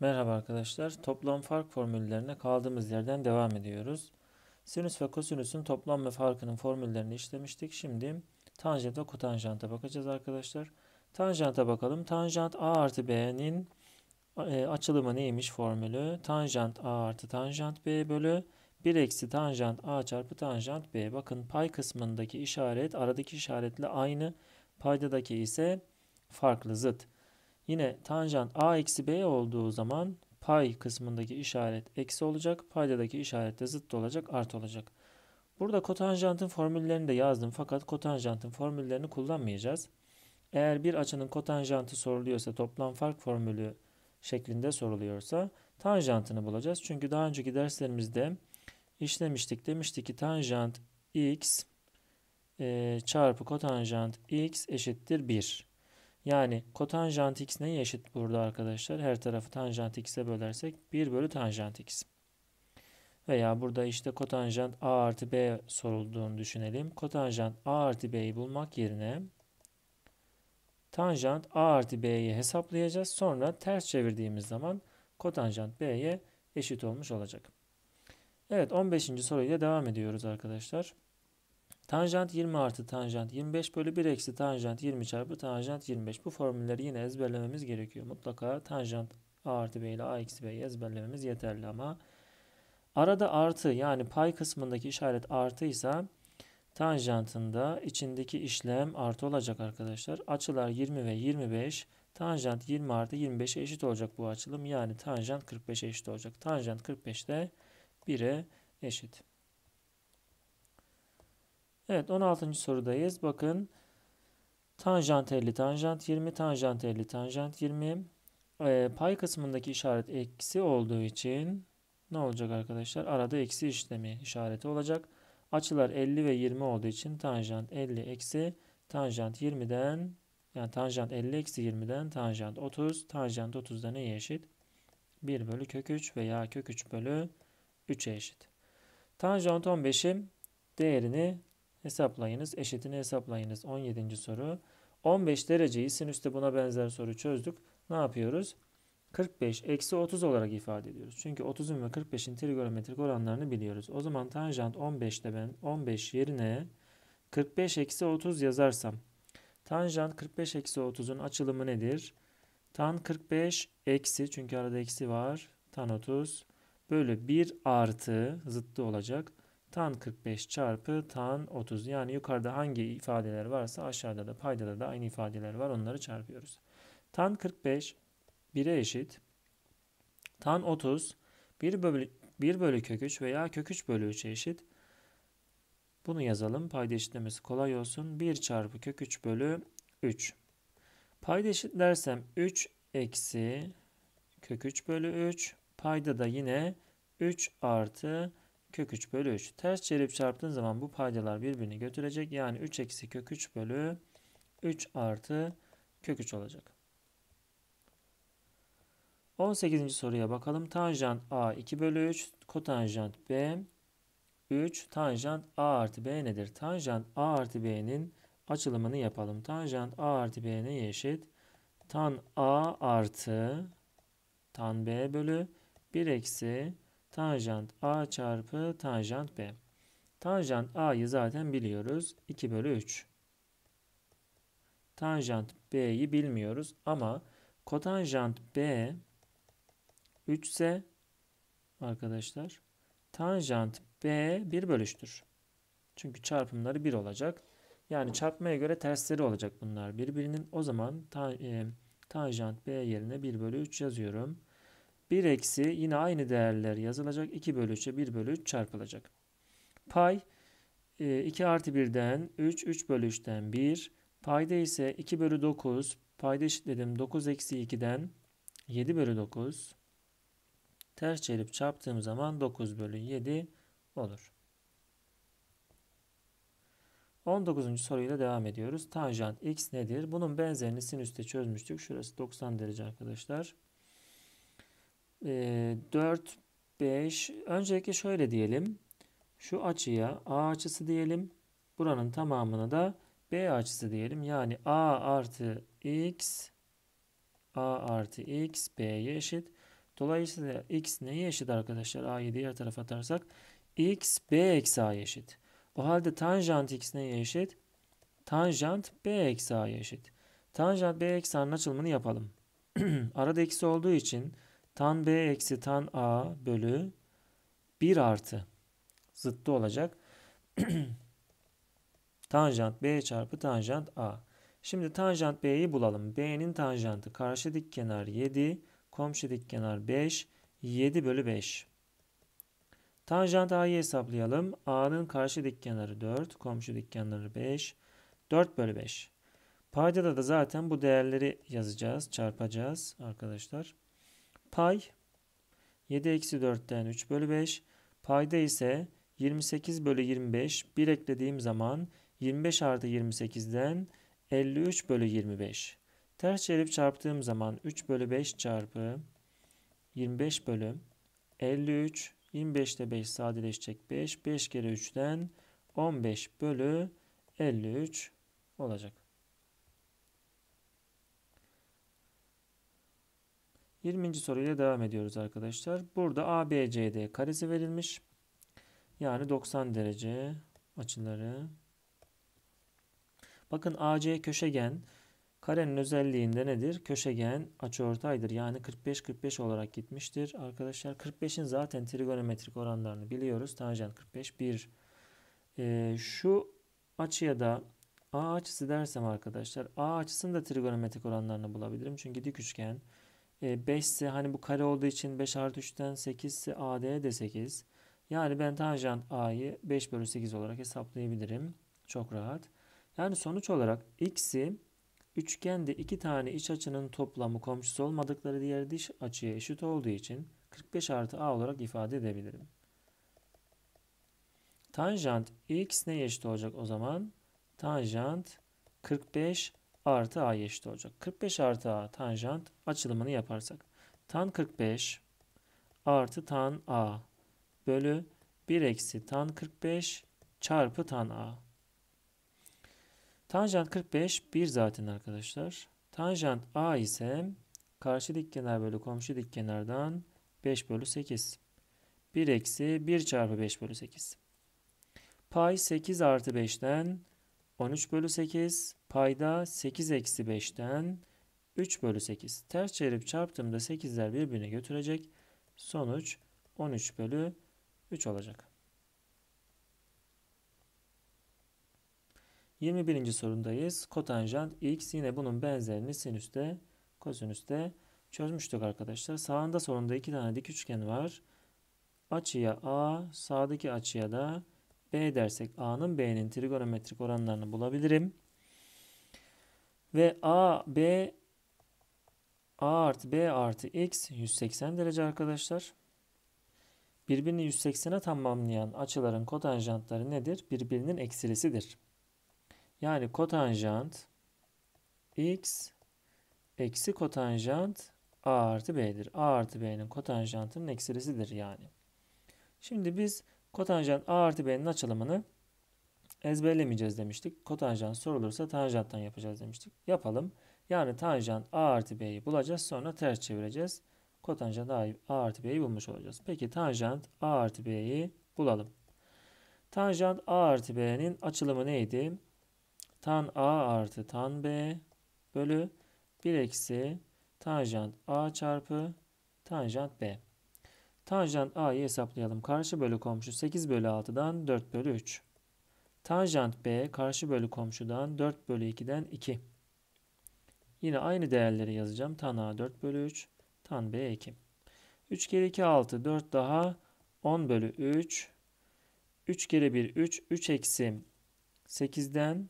Merhaba arkadaşlar. Toplam fark formüllerine kaldığımız yerden devam ediyoruz. Sinüs ve kosinüsün toplam ve farkının formüllerini işlemiştik. Şimdi tanjant ve kotanjanta bakacağız arkadaşlar. Tanjanta bakalım. Tanjant A artı B'nin e, açılımı neymiş formülü? Tanjant A artı tanjant B bölü 1 eksi tanjant A çarpı tanjant B. Bakın pay kısmındaki işaret aradaki işaretle aynı. Paydadaki ise farklı zıt. Yine tanjant a eksi b olduğu zaman pay kısmındaki işaret eksi olacak. Paydadaki işaret de zıt olacak artı olacak. Burada kotanjantın formüllerini de yazdım fakat kotanjantın formüllerini kullanmayacağız. Eğer bir açının kotanjantı soruluyorsa toplam fark formülü şeklinde soruluyorsa tanjantını bulacağız. Çünkü daha önceki derslerimizde işlemiştik. Demiştik ki tanjant x e, çarpı kotanjant x eşittir 1. Yani kotanjant x neye eşit burada arkadaşlar? Her tarafı tanjant x'e bölersek 1 bölü tanjant x. Veya burada işte kotanjant a artı b sorulduğunu düşünelim. Kotanjant a artı b'yi bulmak yerine tanjant a artı b'yi hesaplayacağız. Sonra ters çevirdiğimiz zaman kotanjant b'ye eşit olmuş olacak. Evet 15. soruyla devam ediyoruz arkadaşlar. Tanjant 20 artı tanjant 25 bölü 1 eksi tanjant 20 çarpı tanjant 25. Bu formülleri yine ezberlememiz gerekiyor. Mutlaka tanjant a artı b ile a eksi b'yi ezberlememiz yeterli ama arada artı yani pay kısmındaki işaret artıysa tanjantında içindeki işlem artı olacak arkadaşlar. Açılar 20 ve 25 tanjant 20 artı 25'e eşit olacak bu açılım. Yani tanjant 45'e eşit olacak. Tanjant 45 de 1'e eşit. Evet 16. sorudayız. Bakın tanjant 50 tanjant 20 tanjant 50 tanjant 20 e, ee, pay kısmındaki işaret eksi olduğu için ne olacak arkadaşlar? Arada eksi işlemi işareti olacak. Açılar 50 ve 20 olduğu için tanjant 50 eksi tanjant 20'den yani tanjant 50 eksi 20'den tanjant 30. Tanjant 30'da neye eşit? 1 bölü kök 3 veya kök 3 bölü 3'e eşit. Tanjant 15'i değerini Hesaplayınız. Eşitini hesaplayınız. 17. soru. 15 dereceyi sinüste buna benzer soru çözdük. Ne yapıyoruz? 45 eksi 30 olarak ifade ediyoruz. Çünkü 30'un ve 45'in trigonometrik oranlarını biliyoruz. O zaman tanjant 15'te ben 15 yerine 45 eksi 30 yazarsam tanjant 45 eksi 30'un açılımı nedir? Tan 45 eksi çünkü arada eksi var. Tan 30 bölü 1 artı zıttı olacak tan 45 çarpı tan 30 yani yukarıda hangi ifadeler varsa aşağıda da paydada da aynı ifadeler var onları çarpıyoruz. Tan 45 1'e eşit. Tan 30 1 bölü, 1 bölü kök 3 veya kök 3 bölü 3'e eşit. Bunu yazalım. Payda eşitlemesi kolay olsun. 1 çarpı kök 3 bölü 3. Payda eşit dersem 3 eksi kök 3 bölü 3. Payda da yine 3 artı 3 kök 3 bölü 3. Ters çevirip çarptığın zaman bu paydalar birbirini götürecek. Yani 3 eksi kök 3 bölü 3 artı kök 3 olacak. 18. soruya bakalım. Tanjant A 2 bölü 3, kotanjant B 3, tanjant A artı B nedir? Tanjant A artı B'nin açılımını yapalım. Tanjant A artı B ne eşit? Tan A artı tan B bölü 1 eksi tanjant A çarpı tanjant B. Tanjant A'yı zaten biliyoruz. 2 bölü 3. Tanjant B'yi bilmiyoruz ama kotanjant B 3 ise arkadaşlar tanjant B 1 bölüştür. Çünkü çarpımları 1 olacak. Yani çarpmaya göre tersleri olacak bunlar birbirinin. O zaman ta, e, tanjant B yerine 1 bölü 3 yazıyorum. 1 eksi yine aynı değerler yazılacak. 2 bölü 3'e 1 bölü 3 çarpılacak. Pay 2 e, artı 1'den 3, 3 bölü 3'ten 1. Payda ise 2 bölü 9. Payda eşitledim 9 eksi 2'den 7 bölü 9. Ters çevirip çarptığım zaman 9 bölü 7 olur. 19. soruyla devam ediyoruz. Tanjant x nedir? Bunun benzerini sinüste çözmüştük. Şurası 90 derece arkadaşlar e, 4, 5 öncelikle şöyle diyelim. Şu açıya A açısı diyelim. Buranın tamamına da B açısı diyelim. Yani A artı X A artı X B'ye eşit. Dolayısıyla X neye eşit arkadaşlar? A'yı diğer tarafa atarsak X B eksi A'ya eşit. O halde tanjant X neye eşit? Tanjant B eksi A'ya eşit. Tanjant B eksi A'nın açılımını yapalım. Arada eksi olduğu için Tan B eksi tan A bölü 1 artı zıttı olacak. tanjant B çarpı tanjant A. Şimdi tanjant B'yi bulalım. B'nin tanjantı karşı dik kenar 7, komşu dik kenar 5, 7 bölü 5. Tanjant A'yı hesaplayalım. A'nın karşı dik kenarı 4, komşu dik kenarı 5, 4 bölü 5. Paydada da zaten bu değerleri yazacağız, çarpacağız arkadaşlar. Pay 7 eksi 4'ten 3 bölü 5. Payda ise 28 bölü 25 1 eklediğim zaman 25 artı 28'den 53 bölü 25. Ters çevirip çarptığım zaman 3 bölü 5 çarpı 25 bölü 53 25 ile 5 sadeleşecek 5. 5 kere 3'ten 15 bölü 53 olacak. 20. soruyla devam ediyoruz arkadaşlar. Burada ABCD karesi verilmiş. Yani 90 derece açıları. Bakın AC köşegen karenin özelliğinde nedir? Köşegen açıortaydır. Yani 45 45 olarak gitmiştir arkadaşlar. 45'in zaten trigonometrik oranlarını biliyoruz. Tanjant 45 1. Ee, şu açıya da A açısı dersem arkadaşlar A açısının da trigonometrik oranlarını bulabilirim. Çünkü dik üçgen 5 ee, ise hani bu kare olduğu için 5 artı 3'ten 8 ise AD de 8. Yani ben tanjant A'yı 5 bölü 8 olarak hesaplayabilirim. Çok rahat. Yani sonuç olarak x'i üçgende iki tane iç açının toplamı komşusu olmadıkları diğer diş açıya eşit olduğu için 45 artı a olarak ifade edebilirim. Tanjant x neye eşit olacak o zaman? Tanjant 45 artı a eşit olacak. 45 artı a tanjant açılımını yaparsak. Tan 45 artı tan a bölü 1 eksi tan 45 çarpı tan a. Tanjant 45 1 zaten arkadaşlar. Tanjant a ise karşı dikkenar bölü komşu dikkenardan 5 bölü 8. 1 eksi 1 çarpı 5 bölü 8. Pay 8 artı 5'ten 13 bölü 8 Payda 8 eksi 5'ten 3 bölü 8. Ters çevirip çarptığımda 8'ler birbirine götürecek. Sonuç 13 bölü 3 olacak. 21. sorundayız. Kotanjant x yine bunun benzerini sinüste, kosinüste çözmüştük arkadaşlar. Sağında solunda iki tane dik üçgen var. Açıya a, sağdaki açıya da b dersek a'nın b'nin trigonometrik oranlarını bulabilirim. Ve A, B, A artı B artı X 180 derece arkadaşlar. Birbirini 180'e tamamlayan açıların kotanjantları nedir? Birbirinin eksilisidir. Yani kotanjant X eksi kotanjant A artı B'dir. A artı B'nin kotanjantının eksilisidir yani. Şimdi biz kotanjant A artı B'nin açılımını ezberlemeyeceğiz demiştik. Kotanjant sorulursa tanjanttan yapacağız demiştik. Yapalım. Yani tanjant a artı b'yi bulacağız. Sonra ters çevireceğiz. Kotanjant a, a artı b'yi bulmuş olacağız. Peki tanjant a artı b'yi bulalım. Tanjant a artı b'nin açılımı neydi? Tan a artı tan b bölü 1 eksi tanjant a çarpı tanjant b. Tanjant a'yı hesaplayalım. Karşı bölü komşu 8 bölü 6'dan 4 bölü 3. Tanjant B karşı bölü komşudan 4 bölü 2'den 2. Yine aynı değerleri yazacağım. Tan A 4 bölü 3. Tan B 2. 3 kere 2 6. 4 daha 10 bölü 3. 3 kere 1 3. 3 eksi 8'den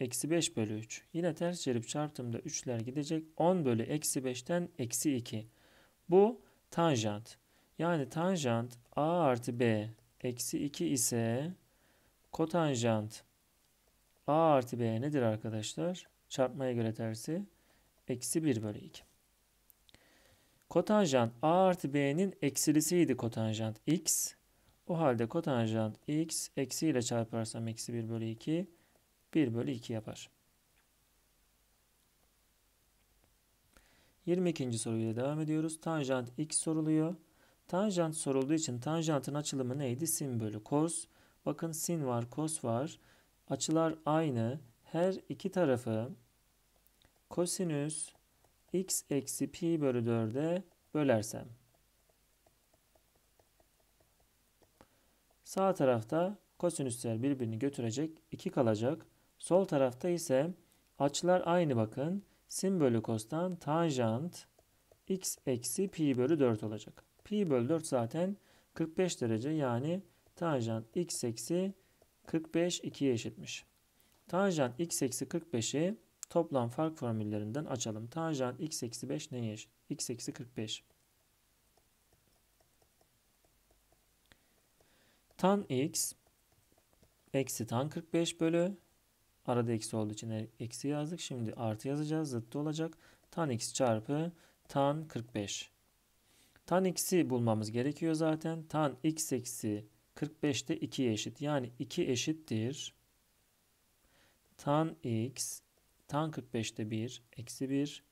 eksi 5 bölü 3. Yine ters çevirip çarptığımda 3'ler gidecek. 10 bölü eksi 5'ten eksi 2. Bu tanjant. Yani tanjant A artı B eksi 2 ise Kotanjant A artı B nedir arkadaşlar? Çarpmaya göre tersi. Eksi 1 bölü 2. Kotanjant A artı B'nin eksilisiydi kotanjant X. O halde kotanjant X eksi ile çarparsam eksi 1 bölü 2 1 bölü 2 yapar. 22. soruyla devam ediyoruz. Tanjant X soruluyor. Tanjant sorulduğu için tanjantın açılımı neydi? Sin bölü kos. Bakın sin var, kos var. Açılar aynı. Her iki tarafı kosinüs x eksi pi bölü 4'e bölersem. Sağ tarafta kosinüsler birbirini götürecek 2 kalacak. Sol tarafta ise açılar aynı bakın. Sin bölü kostan tanjant x eksi pi bölü 4 olacak. Pi bölü 4 zaten 45 derece yani Tanjant x eksi 45 2'ye eşitmiş. Tanjant x eksi 45'i toplam fark formüllerinden açalım. Tanjant x eksi 5 neye eşit? x eksi 45. Tan x eksi tan 45 bölü arada eksi olduğu için eksi yazdık. Şimdi artı yazacağız. Zıttı olacak. Tan x çarpı tan 45. Tan x'i bulmamız gerekiyor zaten. Tan x eksi 45 de 2'ye eşit. Yani 2 eşittir. Tan x tan 45'te 1 eksi 1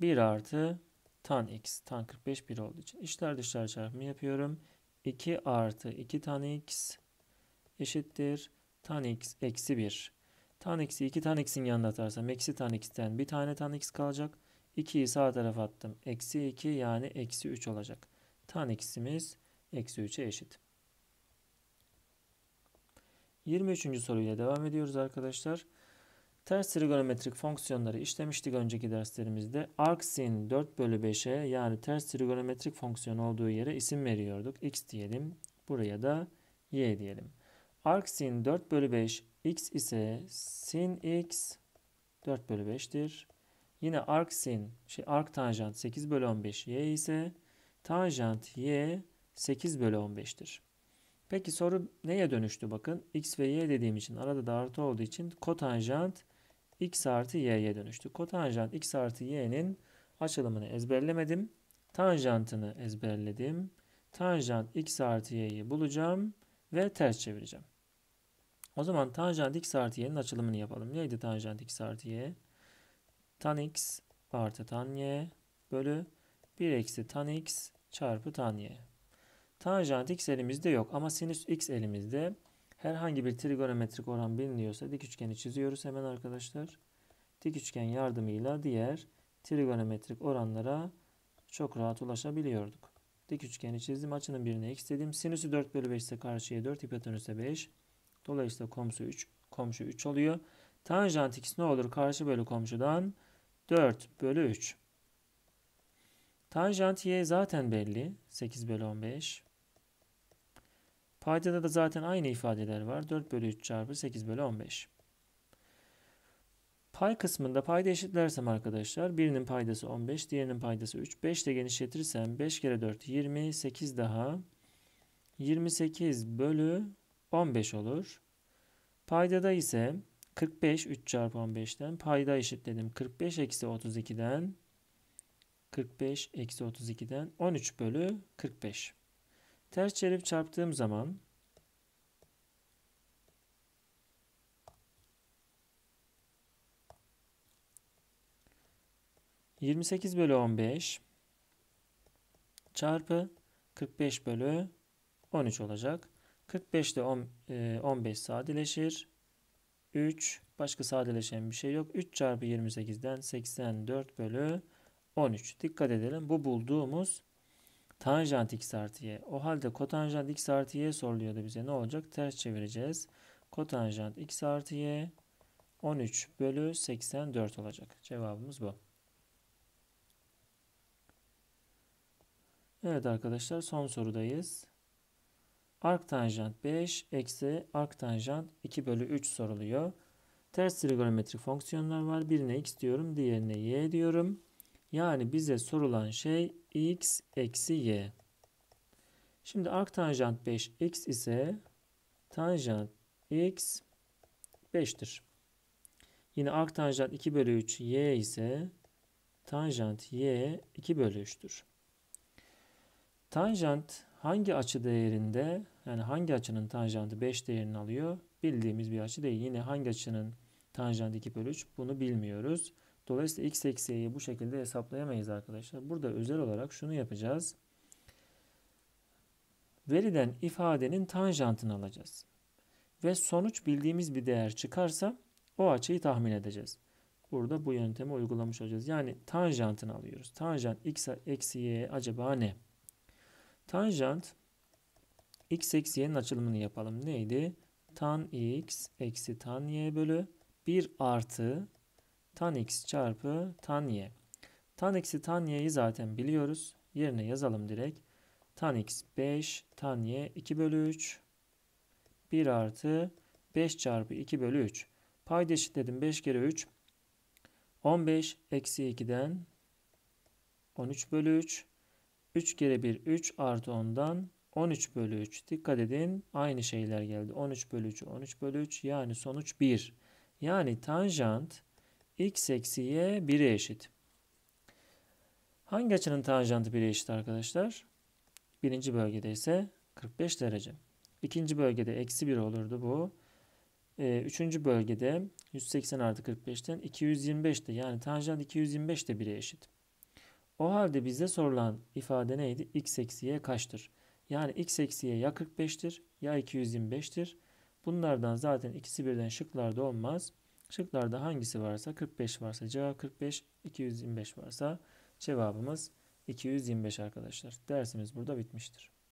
1 artı tan x tan 45 1 olduğu için içler dışlar çarpımı yapıyorum. 2 artı 2 tan x eşittir. Tan x eksi 1. Tan x'i 2 tan x'in yanına atarsam eksi tan x'ten bir tane tan x kalacak. 2'yi sağ tarafa attım. Eksi 2 yani eksi 3 olacak. Tan x'imiz eksi 3'e eşit. 23. soruyla devam ediyoruz arkadaşlar. Ters trigonometrik fonksiyonları işlemiştik önceki derslerimizde. Arksin 4 bölü 5'e yani ters trigonometrik fonksiyon olduğu yere isim veriyorduk. X diyelim. Buraya da Y diyelim. Arksin 4 bölü 5 X ise sin X 4 bölü 5'tir. Yine arksin şey ark tanjant 8 bölü 15 Y ise tanjant Y 8 bölü 15'tir. Peki soru neye dönüştü bakın. X ve Y dediğim için arada da artı olduğu için kotanjant X artı Y'ye dönüştü. Kotanjant X artı Y'nin açılımını ezberlemedim. Tanjantını ezberledim. Tanjant X artı Y'yi bulacağım ve ters çevireceğim. O zaman tanjant X artı Y'nin açılımını yapalım. Neydi tanjant X artı Y? Tan X artı tan Y bölü 1 eksi tan X çarpı tan Y. Tanjant x elimizde yok ama sinüs x elimizde. Herhangi bir trigonometrik oran biliniyorsa dik üçgeni çiziyoruz hemen arkadaşlar. Dik üçgen yardımıyla diğer trigonometrik oranlara çok rahat ulaşabiliyorduk. Dik üçgeni çizdim. Açının birine x dedim. Sinüsü 4 bölü 5 ise karşıya 4. Hipotenüse 5. Dolayısıyla komşu 3, komşu 3 oluyor. Tanjant x ne olur? Karşı bölü komşudan 4 bölü 3. Tanjant y zaten belli. 8 bölü 15. Paydada da zaten aynı ifadeler var. 4 bölü 3 çarpı 8 bölü 15. Pay kısmında payda eşitlersem arkadaşlar birinin paydası 15, diğerinin paydası 3. 5 ile genişletirsem 5 kere 4 20, 8 daha 28 bölü 15 olur. Paydada ise 45 3 çarpı 15'ten payda eşitledim. 45 eksi 32'den 45 eksi 32'den 13 bölü 45. Ters çevirip çarptığım zaman Yirmi sekiz bölü on beş çarpı kırk beş bölü on üç olacak. Kırk beş beşte e, on beş sadeleşir. Üç başka sadeleşen bir şey yok. Üç çarpı yirmi 28'den dört bölü on üç. Dikkat edelim bu bulduğumuz Tanjant x artı y. O halde kotanjant x artı y soruluyordu bize. Ne olacak? Ters çevireceğiz. Kotanjant x artı y 13 bölü 84 olacak. Cevabımız bu. Evet arkadaşlar son sorudayız. Ark tanjant 5 eksi ark tanjant 2 bölü 3 soruluyor. Ters trigonometrik fonksiyonlar var. Birine x diyorum, diğerine y diyorum. Yani bize sorulan şey x eksi y. Şimdi arktanjant 5 x ise tanjant x 5'tir. Yine arktanjant 2 bölü 3 y ise tanjant y 2 bölü 3'tür. Tanjant hangi açı değerinde yani hangi açının tanjantı 5 değerini alıyor bildiğimiz bir açı değil. Yine hangi açının tanjantı 2 bölü 3 bunu bilmiyoruz. Dolayısıyla x eksi y'yi bu şekilde hesaplayamayız arkadaşlar. Burada özel olarak şunu yapacağız. Verilen ifadenin tanjantını alacağız. Ve sonuç bildiğimiz bir değer çıkarsa o açıyı tahmin edeceğiz. Burada bu yöntemi uygulamış olacağız. Yani tanjantını alıyoruz. Tanjant x eksi y acaba ne? Tanjant x eksi y'nin açılımını yapalım. Neydi? Tan x eksi tan y bölü 1 artı tan x çarpı tan y. Tan x'i tan y'yi zaten biliyoruz. Yerine yazalım direkt. Tan x 5, tan y 2 bölü 3. 1 artı 5 çarpı 2 bölü 3. Payda eşitledim 5 kere 3. 15 eksi 2'den 13 bölü 3. 3 kere 1 3 artı 10'dan 13 bölü 3. Dikkat edin aynı şeyler geldi. 13 bölü 3, 13 bölü 3 yani sonuç 1. Yani tanjant x eksi y 1'e eşit. Hangi açının tanjantı 1'e eşit arkadaşlar? Birinci bölgede ise 45 derece. İkinci bölgede eksi 1 olurdu bu. Ee, üçüncü bölgede 180 artı 45'ten 225'te yani tanjant 225'te de 1'e eşit. O halde bize sorulan ifade neydi? x eksi y kaçtır? Yani x eksi y ya 45'tir ya 225'tir. Bunlardan zaten ikisi birden şıklarda olmaz. Şıklarda hangisi varsa 45 varsa cevap 45, 225 varsa cevabımız 225 arkadaşlar. Dersimiz burada bitmiştir.